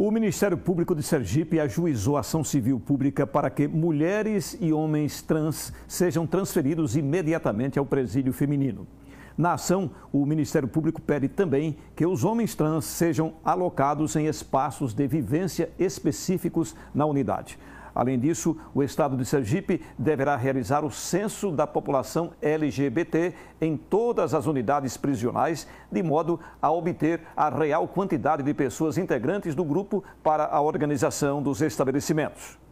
O Ministério Público de Sergipe ajuizou ação civil pública para que mulheres e homens trans sejam transferidos imediatamente ao presídio feminino. Na ação, o Ministério Público pede também que os homens trans sejam alocados em espaços de vivência específicos na unidade. Além disso, o Estado de Sergipe deverá realizar o censo da população LGBT em todas as unidades prisionais, de modo a obter a real quantidade de pessoas integrantes do grupo para a organização dos estabelecimentos.